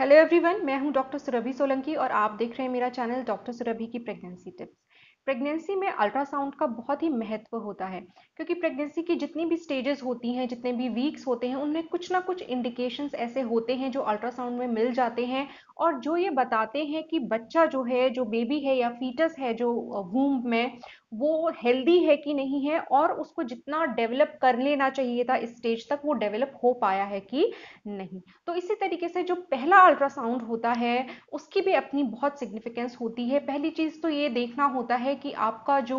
hello everyone मैं हूं doctor Surabhi Solanki और आप देख रहे हैं मेरा चैनल डॉक्टर सुरभि की प्रेगनेंसी टिप्स प्रेगनेंसी में अल्ट्रासाउंड का बहुत ही महत्व होता है क्योंकि प्रेगनेंसी की जितनी भी स्टेजेस होती हैं जितने भी वीक्स होते हैं उनमें कुछ ना कुछ इंडिकेशंस ऐसे होते हैं जो अल्ट्रासाउंड में मिल जाते हैं और जो ये बताते हैं कि बच्चा जो है जो बेबी है या फीटस है जो वूम में वो हेल्दी है कि नहीं है और उसको जितना डेवलप कर लेना चाहिए था इस स्टेज तक वो डेवलप हो पाया है कि नहीं तो इसी तरीके से जो पहला अल्ट्रासाउंड होता है उसकी भी अपनी बहुत सिग्निफिकेंस होती है पहली चीज़ तो ये देखना होता है कि आपका जो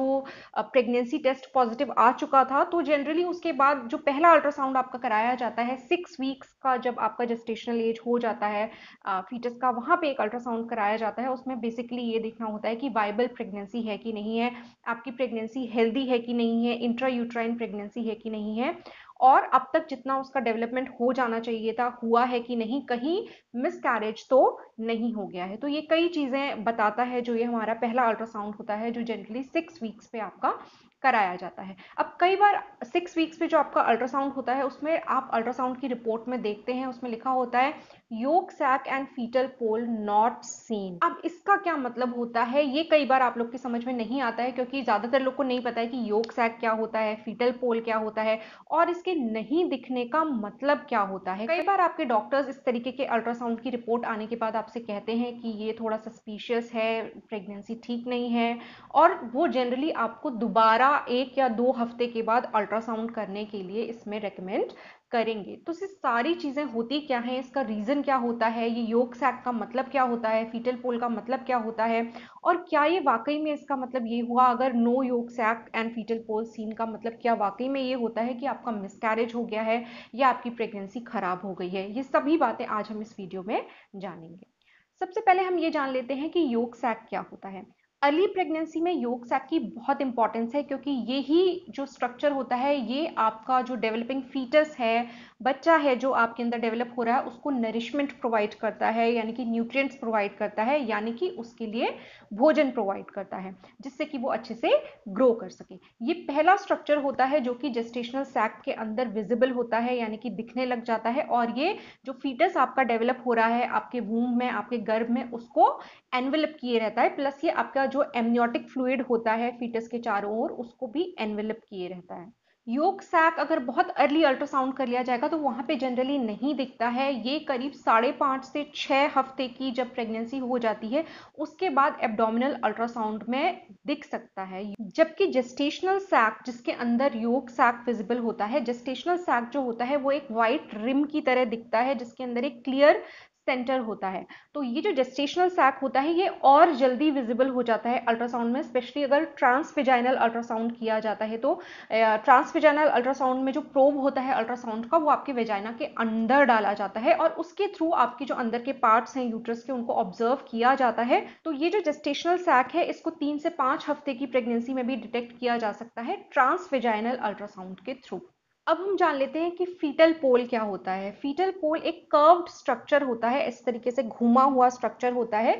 प्रेगनेंसी टेस्ट पॉजिटिव आ चुका था तो जनरली उसके बाद जो पहला अल्ट्रासाउंड आपका कराया जाता है सिक्स वीक्स का जब आपका जस्टेशनल एज हो जाता है फीटस का वहाँ पर एक अल्ट्रासाउंड कराया जाता है उसमें बेसिकली ये देखना होता है कि वाइबल प्रेगनेंसी है कि नहीं है आप आपकी प्रेगनेंसी हेल्दी है कि नहीं है इंट्रा यूट्राइन प्रेगनेंसी है कि नहीं है और अब तक जितना उसका डेवलपमेंट हो जाना चाहिए था हुआ है कि नहीं कहीं मिस तो नहीं हो गया है तो ये कई चीज़ें बताता है जो ये हमारा पहला अल्ट्रासाउंड होता है जो जनरली सिक्स वीक्स पे आपका कराया जाता है अब कई बार सिक्स वीक्स पे जो आपका अल्ट्रासाउंड होता है उसमें आप अल्ट्रासाउंड की रिपोर्ट में देखते हैं उसमें लिखा होता है yolk sac and fetal pole not seen अब इसका क्या मतलब होता है ये कई बार आप लोग की समझ में नहीं आता है क्योंकि ज्यादातर लोग को नहीं पता है कि योग सैक क्या होता है फीटल पोल क्या होता है और इसके नहीं दिखने का मतलब क्या होता है कई बार आपके डॉक्टर्स इस तरीके के अल्ट्रासाउंड की रिपोर्ट आने के बाद आपसे कहते हैं कि ये थोड़ा सस्पिशियस है प्रेगनेंसी ठीक नहीं है और वो जनरली आपको दोबारा एक या दो हफ्ते के बाद अल्ट्रासाउंड करने के लिए इसमें रिकमेंड करेंगे तो ये सारी चीज़ें होती क्या हैं इसका रीज़न क्या होता है ये योग सैक का मतलब क्या होता है फीटल पोल का मतलब क्या होता है और क्या ये वाकई में इसका मतलब ये हुआ अगर no yolk sac and fetal pole seen का मतलब क्या वाकई में ये होता है कि आपका मिसकैरेज हो गया है या आपकी प्रेगनेंसी ख़राब हो गई है ये सभी बातें आज हम इस वीडियो में जानेंगे सबसे पहले हम ये जान लेते हैं कि योग सैक क्या होता है अर्ली प्रेगनेंसी में योग सैक की बहुत इंपॉर्टेंस है क्योंकि ये ही जो स्ट्रक्चर होता है ये आपका जो डेवलपिंग फीटस है बच्चा है जो आपके अंदर डेवलप हो रहा है उसको नरिशमेंट प्रोवाइड करता है यानी कि न्यूट्रिएंट्स प्रोवाइड करता है यानी कि उसके लिए भोजन प्रोवाइड करता है जिससे कि वो अच्छे से ग्रो कर सके ये पहला स्ट्रक्चर होता है जो कि जेस्टेशनल सैक के अंदर विजिबल होता है यानी कि दिखने लग जाता है और ये जो फीटस आपका डेवलप हो रहा है आपके वूम में आपके गर्भ में उसको एनवेलप किए रहता है प्लस ये आपका जो एमनियोटिक फ्लूड होता है फीटस के चारों ओर उसको भी एनवेलप किए रहता है योग सैक अगर बहुत अर्ली अल्ट्रासाउंड कर लिया जाएगा तो वहां पे जनरली नहीं दिखता है ये करीब साढ़े पांच से छह हफ्ते की जब प्रेगनेंसी हो जाती है उसके बाद एब्डोमिनल अल्ट्रासाउंड में दिख सकता है जबकि जेस्टेशनल सैक जिसके अंदर योग सैक विजिबल होता है जेस्टेशनल सैक जो होता है वो एक व्हाइट रिम की तरह दिखता है जिसके अंदर एक क्लियर सेंटर होता है तो ये जो जेस्टेशनल सैक होता है ये और जल्दी विजिबल हो जाता है अल्ट्रासाउंड में स्पेशली अगर ट्रांसफिजाइनल अल्ट्रासाउंड किया जाता है तो ट्रांसफिजाइनल अल्ट्रासाउंड में जो प्रोब होता है अल्ट्रासाउंड का वो आपके वेजाइना के अंदर डाला जाता है और उसके थ्रू आपके जो अंदर के पार्ट्स हैं यूट्रस के उनको ऑब्जर्व किया जाता है तो ये जो जेस्टेशनल सैक है इसको तीन से पाँच हफ्ते की प्रेगनेंसी में भी डिटेक्ट किया जा सकता है ट्रांसफिजाइनल अल्ट्रासाउंड के थ्रू अब हम जान लेते हैं कि फीटल पोल क्या होता है फीटल पोल एक कर्व्ड स्ट्रक्चर होता है इस तरीके से घुमा हुआ स्ट्रक्चर होता है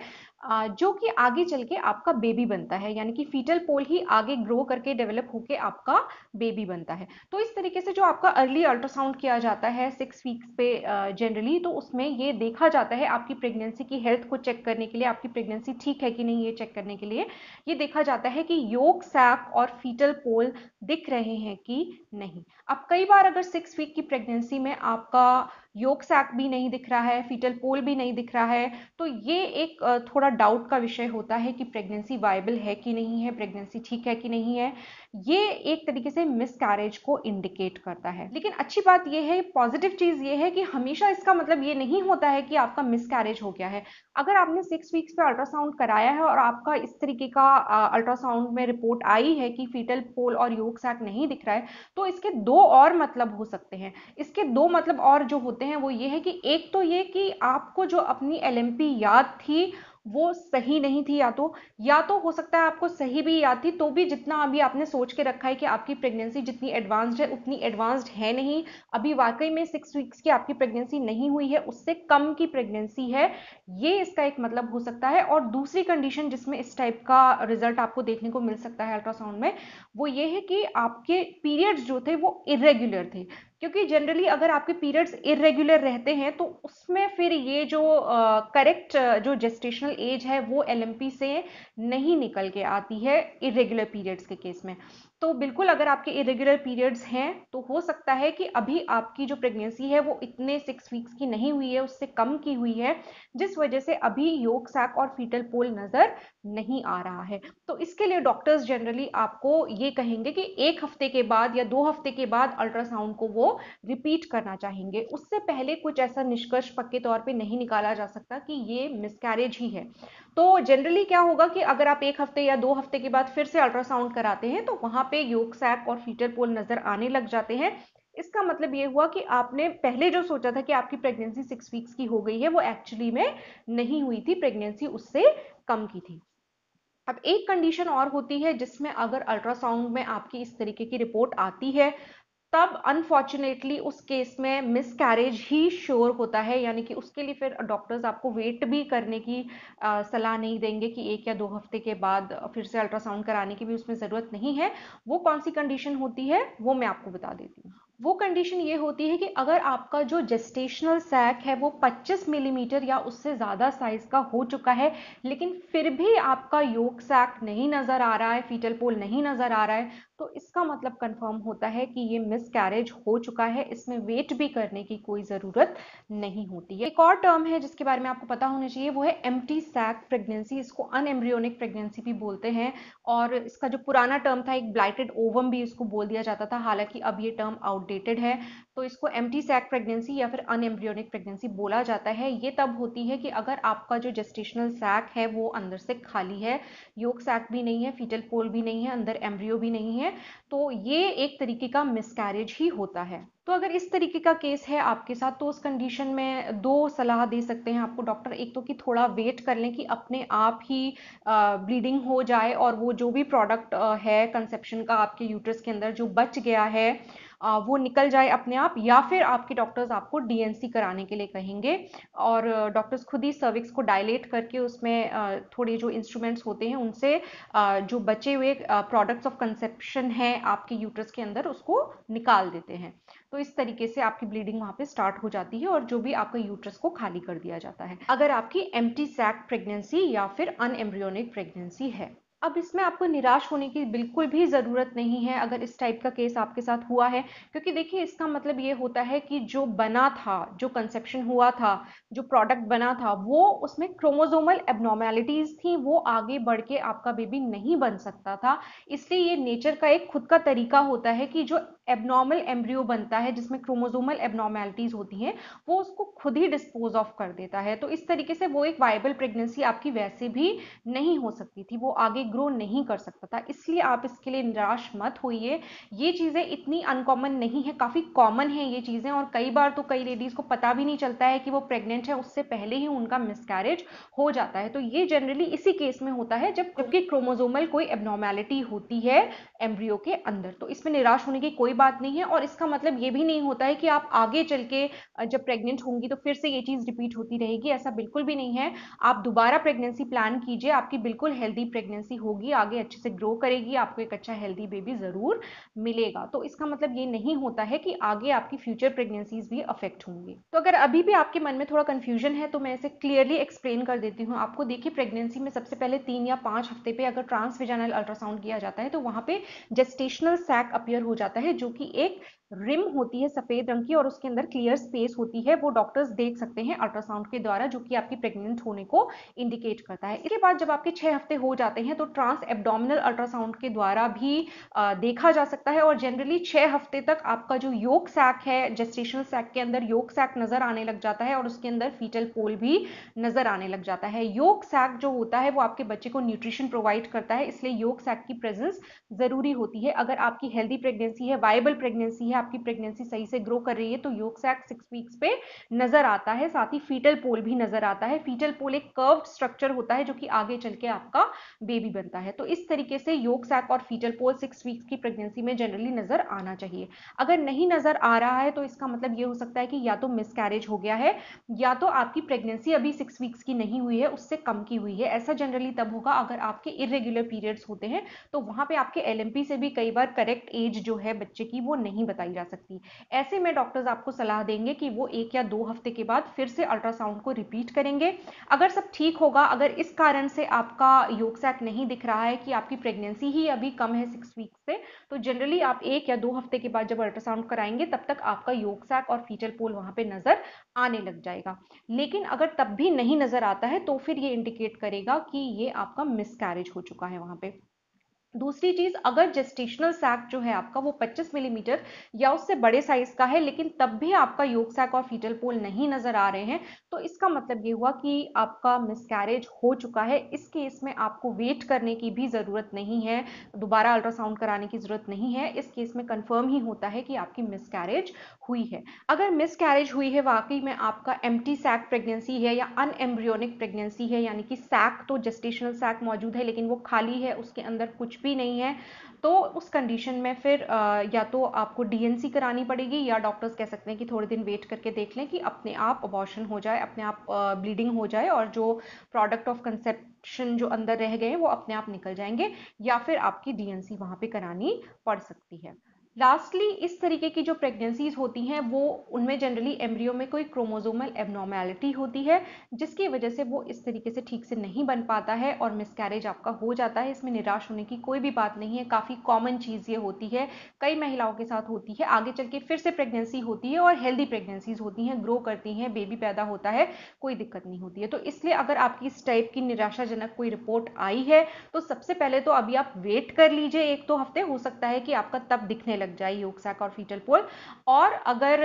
जो कि आगे चल के आपका बेबी बनता है यानी कि फीटल पोल ही आगे ग्रो करके डेवलप होके आपका बेबी बनता है तो इस तरीके से जो आपका अर्ली अल्ट्रासाउंड किया जाता है सिक्स वीक्स पे जनरली तो उसमें ये देखा जाता है आपकी प्रेगनेंसी की हेल्थ को चेक करने के लिए आपकी प्रेगनेंसी ठीक है कि नहीं ये चेक करने के लिए ये देखा जाता है कि योग सैप और फीटल पोल दिख रहे हैं कि नहीं अब कई बार अगर सिक्स वीक की प्रेग्नेंसी में आपका योग सैक भी नहीं दिख रहा है फीटल पोल भी नहीं दिख रहा है तो ये एक थोड़ा डाउट का विषय होता है कि प्रेगनेंसी वायबल है कि नहीं है प्रेगनेंसी ठीक है कि नहीं है ये एक तरीके से मिस कैरेज को इंडिकेट करता है लेकिन अच्छी बात ये है पॉजिटिव चीज़ ये है कि हमेशा इसका मतलब ये नहीं होता है कि आपका मिस कैरेज हो गया है अगर आपने सिक्स वीक्स पे अल्ट्रासाउंड कराया है और आपका इस तरीके का अल्ट्रासाउंड में रिपोर्ट आई है कि फीटल पोल और योग सैक नहीं दिख रहा है तो इसके दो और मतलब हो सकते हैं इसके दो मतलब और जो होते हैं वो ये है कि एक तो ये कि आपको जो अपनी एल याद थी वो सही नहीं थी या तो या तो हो सकता है आपको सही भी याद थी तो भी जितना अभी आपने सोच के रखा है कि आपकी प्रेगनेंसी जितनी एडवांस्ड है उतनी एडवांस्ड है नहीं अभी वाकई में सिक्स वीक्स की आपकी प्रेगनेंसी नहीं हुई है उससे कम की प्रेगनेंसी है ये इसका एक मतलब हो सकता है और दूसरी कंडीशन जिसमें इस टाइप का रिजल्ट आपको देखने को मिल सकता है अल्ट्रासाउंड में वो ये है कि आपके पीरियड्स जो थे वो इरेग्युलर थे क्योंकि जनरली अगर आपके पीरियड्स इरेगुलर रहते हैं तो उसमें फिर ये जो करेक्ट uh, जो जेस्टेशनल एज है वो एलएमपी से नहीं निकल के आती है इरेगुलर पीरियड्स के केस में तो बिल्कुल अगर आपके इरेगुलर पीरियड्स हैं तो हो सकता है कि अभी आपकी जो प्रेगनेंसी है वो इतने सिक्स वीक्स की नहीं हुई है उससे कम की हुई है जिस वजह से अभी योग सैक और फीटल पोल नज़र नहीं आ रहा है तो इसके लिए डॉक्टर्स जनरली आपको ये कहेंगे कि एक हफ्ते के बाद या दो हफ्ते के बाद अल्ट्रासाउंड को वो रिपीट करना चाहेंगे उससे पहले कुछ ऐसा निष्कर्ष पक्के तौर पे नहीं निकाला जा सकता कि ये मिसकैरेज ही है तो जनरली क्या होगा कि अगर आप एक हफ्ते या दो हफ्ते के बाद फिर से अल्ट्रासाउंड कराते हैं तो वहाँ पे योग सैप और फीटर पोल नज़र आने लग जाते हैं इसका मतलब ये हुआ कि आपने पहले जो सोचा था कि आपकी प्रेगनेंसी सिक्स वीक्स की हो गई है वो एक्चुअली में नहीं हुई थी प्रेगनेंसी उससे कम की थी अब एक कंडीशन और होती है जिसमें अगर अल्ट्रासाउंड में आपकी इस तरीके की रिपोर्ट आती है तब अनफॉर्चुनेटली उस केस में मिस कैरेज ही श्योर होता है यानी कि उसके लिए फिर डॉक्टर्स आपको वेट भी करने की सलाह नहीं देंगे कि एक या दो हफ्ते के बाद फिर से अल्ट्रासाउंड कराने की भी उसमें ज़रूरत नहीं है वो कौन सी कंडीशन होती है वो मैं आपको बता देती हूँ वो कंडीशन ये होती है कि अगर आपका जो जेस्टेशनल सैक है वो 25 मिलीमीटर या उससे ज़्यादा साइज़ का हो चुका है लेकिन फिर भी आपका योग सैक नहीं नज़र आ रहा है फीटल पोल नहीं नज़र आ रहा है तो इसका मतलब कंफर्म होता है कि ये मिस कैरेज हो चुका है इसमें वेट भी करने की कोई ज़रूरत नहीं होती है एक और टर्म है जिसके बारे में आपको पता होना चाहिए वो है एमटी सैक प्रेगनेंसी इसको अनएम्ब्रियोनिक प्रेगनेंसी भी बोलते हैं और इसका जो पुराना टर्म था एक ब्लाइटेड ओवम भी इसको बोल दिया जाता था हालांकि अब ये टर्म आउटडेटेड है तो इसको एमटी सैक प्रेगनेंसी या फिर अनएम्ब्रियोनिक प्रेगनेंसी बोला जाता है ये तब होती है कि अगर आपका जो जेस्टेशनल सैक है वो अंदर से खाली है योग सैक भी नहीं है फीटल पोल भी नहीं है अंदर एम्ब्रियो भी नहीं है तो ये एक तरीके का मिसकैरेज ही होता है तो अगर इस तरीके का केस है आपके साथ तो उस कंडीशन में दो सलाह दे सकते हैं आपको डॉक्टर एक तो कि थोड़ा वेट कर लें कि अपने आप ही ब्लीडिंग हो जाए और वो जो भी प्रोडक्ट है कंसेप्शन का आपके यूट्रस के अंदर जो बच गया है वो निकल जाए अपने आप या फिर आपके डॉक्टर्स आपको डीएनसी कराने के लिए कहेंगे और डॉक्टर्स खुद ही सर्विक्स को डायलेट करके उसमें थोड़े जो इंस्ट्रूमेंट्स होते हैं उनसे जो बचे हुए प्रोडक्ट्स ऑफ कंसेप्शन हैं आपके यूट्रस के अंदर उसको निकाल देते हैं तो इस तरीके से आपकी ब्लीडिंग वहाँ पे स्टार्ट हो जाती है और जो भी आपका यूट्रस को खाली कर दिया जाता है अगर आपकी एम्प्टी सैक प्रेगनेंसी या फिर अनएम्ब्रियोनिक प्रेगनेंसी है अब इसमें आपको निराश होने की बिल्कुल भी ज़रूरत नहीं है अगर इस टाइप का केस आपके साथ हुआ है क्योंकि देखिए इसका मतलब ये होता है कि जो बना था जो कंसेप्शन हुआ था जो प्रोडक्ट बना था वो उसमें क्रोमोजोमल एबनॉर्मेलिटीज़ थी वो आगे बढ़ के आपका बेबी नहीं बन सकता था इसलिए ये नेचर का एक खुद का तरीका होता है कि जो एबनॉर्मल एम्ब्रियो बनता है जिसमें क्रोमोजोमल एबनॉर्मेलिटीज़ होती हैं वो उसको खुद ही डिस्पोज ऑफ कर देता है तो इस तरीके से वो एक वाइबल प्रेगनेंसी आपकी वैसे भी नहीं हो सकती थी वो आगे ग्रो नहीं कर सकता था इसलिए आप इसके लिए निराश मत होइए ये चीज़ें इतनी अनकॉमन नहीं है काफ़ी कॉमन है ये चीज़ें और कई बार तो कई लेडीज़ को पता भी नहीं चलता है कि वो प्रेग्नेंट है उससे पहले ही उनका मिसकैरेज हो जाता है तो ये जनरली इसी केस में होता है जब जबकि क्रोमोजोमल कोई एबनॉर्मैलिटी होती है एम्ब्रियो के अंदर तो इसमें निराश होने की कोई बात नहीं है और इसका मतलब ये भी नहीं होता है कि आप आगे चल के जब प्रेग्नेंट होंगी तो फिर से ये चीज़ रिपीट होती रहेगी ऐसा बिल्कुल भी नहीं है आप दोबारा प्रेगनेंसी प्लान कीजिए आपकी बिल्कुल हेल्दी प्रेगनेंसी होगी आगे अच्छे से ग्रो करेगी आपको एक अच्छा हेल्दी बेबी ज़रूर मिलेगा तो इसका मतलब ये नहीं होता है कि आगे आपकी फ्यूचर प्रेगनेंसीज भी अफेक्ट होंगी तो अगर अभी भी आपके मन में थोड़ा कन्फ्यूजन है तो मैं इसे क्लियरली एक्सप्लेन कर देती हूँ आपको देखिए प्रेगनेंसी में सबसे पहले तीन या पाँच हफ्ते पे अगर ट्रांसविजनल अल्ट्रासाउंड किया जाता है तो वहाँ पे जेस्टेशनल सैक अपियर हो जाता है जो कि एक रिम होती है सफेद रंग की और उसके अंदर क्लियर स्पेस होती है वो डॉक्टर्स देख सकते हैं अल्ट्रासाउंड के द्वारा जो कि आपकी प्रेग्नेंट होने को इंडिकेट करता है इसके बाद जब आपके छह हफ्ते हो जाते हैं तो ट्रांस एब्डोमिनल अल्ट्रासाउंड के द्वारा भी आ, देखा जा सकता है और जनरली छह हफ्ते तक आपका जो योग सैक है जेस्टेशनल सैक के अंदर योग सैक नजर आने लग जाता है और उसके अंदर फीटल पोल भी नजर आने लग जाता है योग सैक जो होता है वो आपके बच्चे को न्यूट्रिशन प्रोवाइड करता है इसलिए योग सैक की प्रेजेंस जरूरी होती है अगर आपकी हेल्दी प्रेग्नेंसी है वाइबल प्रेग्नेंसी है आपकी प्रेगनेंसी सही से ग्रो कर रही है तो योग सैक सिक्स वीक्स पे नजर आता है साथ ही फीटल पोल भी नजर आता है फीटल पोल एक कर्व स्ट्रक्चर होता है जो कि आगे चल के आपका बेबी बनता है तो इस तरीके से योग सैक और फीटल पोल सिक्स वीक्स की प्रेगनेंसी में जनरली नजर आना चाहिए अगर नहीं नजर आ रहा है तो इसका मतलब ये हो सकता है कि या तो मिसकैरेज हो गया है या तो आपकी प्रेगनेंसी अभी सिक्स वीक्स की नहीं हुई है उससे कम की हुई है ऐसा जनरली तब होगा अगर आपके इरेग्युलर पीरियड्स होते हैं तो वहां पे आपके एल से भी कई बार करेक्ट एज जो है बच्चे की वो नहीं बताई निकल जा सकती है ऐसे में डॉक्टर्स आपको सलाह देंगे कि वो एक या दो हफ्ते के बाद फिर से अल्ट्रासाउंड को रिपीट करेंगे अगर सब ठीक होगा अगर इस कारण से आपका योग सैक नहीं दिख रहा है कि आपकी प्रेगनेंसी ही अभी कम है सिक्स वीक से तो जनरली आप एक या दो हफ्ते के बाद जब अल्ट्रासाउंड कराएंगे तब तक आपका योग सैक और फीटल पोल वहां पर नज़र आने लग जाएगा लेकिन अगर तब भी नहीं नज़र आता है तो फिर ये इंडिकेट करेगा कि ये आपका मिसकैरेज हो चुका है वहां पर दूसरी चीज अगर जेस्टेशनल सैक जो है आपका वो 25 मिलीमीटर या उससे बड़े साइज का है लेकिन तब भी आपका योग सैक और फीटल पोल नहीं नजर आ रहे हैं तो इसका मतलब ये हुआ कि आपका मिसकैरेज हो चुका है इस केस में आपको वेट करने की भी ज़रूरत नहीं है दोबारा अल्ट्रासाउंड कराने की ज़रूरत नहीं है इस केस में कन्फर्म ही होता है कि आपकी मिसकैरेज हुई है अगर मिसकैरेज हुई है वाकई में आपका एम सैक प्रेगनेंसी है या अनएम्ब्रियोनिक प्रेगनेंसी है यानी कि सैक तो जेस्टेशनल सैक मौजूद है लेकिन वो खाली है उसके अंदर कुछ भी नहीं है तो उस कंडीशन में फिर या तो आपको डीएनसी करानी पड़ेगी या डॉक्टर्स कह सकते हैं कि थोड़े दिन वेट करके देख लें कि अपने आप अबॉर्शन हो जाए अपने आप ब्लीडिंग हो जाए और जो प्रोडक्ट ऑफ कंसेप्शन जो अंदर रह गए वो अपने आप निकल जाएंगे या फिर आपकी डीएनसी वहां पे करानी पड़ सकती है लास्टली इस तरीके की जो प्रेगनेंसीज होती हैं वो उनमें जनरली एम्ब्रियो में कोई क्रोमोजोमल एबनॉर्मेलिटी होती है जिसकी वजह से वो इस तरीके से ठीक से नहीं बन पाता है और मिसकैरेज आपका हो जाता है इसमें निराश होने की कोई भी बात नहीं है काफ़ी कॉमन चीज़ ये होती है कई महिलाओं के साथ होती है आगे चल के फिर से प्रेगनेंसी होती है और हेल्दी प्रेगनेंसीज होती हैं ग्रो करती हैं बेबी पैदा होता है कोई दिक्कत नहीं होती है तो इसलिए अगर आपकी इस टाइप की निराशाजनक कोई रिपोर्ट आई है तो सबसे पहले तो अभी आप वेट कर लीजिए एक दो हफ्ते हो सकता है कि आपका तब दिखने लग जाए योग सैक और फीटल पोल और अगर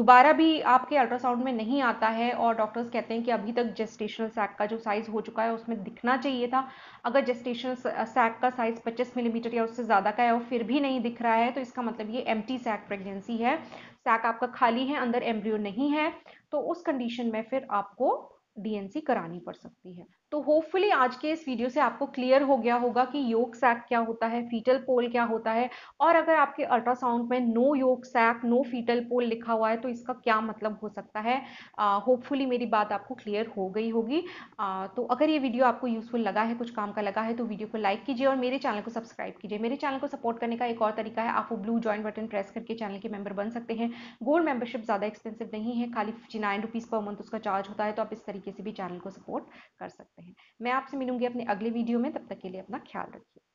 दोबारा भी आपके अल्ट्रासाउंड में नहीं आता है और डॉक्टर्स कहते हैं कि अभी तक जेस्टेशनल सैक का जो साइज़ हो चुका है उसमें दिखना चाहिए था अगर जेस्टेशनल सैक का साइज़ पच्चीस मिलीमीटर या उससे ज़्यादा का है और फिर भी नहीं दिख रहा है तो इसका मतलब ये एम सैक प्रेगनेंसी है सैक आपका खाली है अंदर एम्ब्रियो नहीं है तो उस कंडीशन में फिर आपको डीएनसी करानी पड़ सकती है तो होपफुली आज के इस वीडियो से आपको क्लियर हो गया होगा कि योग सैक क्या होता है फीटल पोल क्या होता है और अगर आपके अल्ट्रासाउंड में no yolk sac no fetal पोल लिखा हुआ है तो इसका क्या मतलब हो सकता है होपफुली मेरी बात आपको क्लियर हो गई होगी uh, तो अगर ये वीडियो आपको यूज़फुल लगा है कुछ काम का लगा है तो वीडियो को लाइक कीजिए और मेरे चैनल को सब्सक्राइब कीजिए मेरे चैनल को सपोर्ट करने का एक और तरीका है आप वो ब्लू ज्वाइन बटन प्रेस करके चैनल के मेंबर बन सकते हैं गोल्ड मेंबरशिप ज़्यादा एक्सपेंसिव नहीं है खाली फिफ्टी नाइन पर मंथ उसका चार्ज होता है तो आप इस तरीके से भी चैनल को सपोर्ट कर सकते हैं सकते हैं मैं आपसे मिलूंगी अपने अगले वीडियो में तब तक के लिए अपना ख्याल रखिए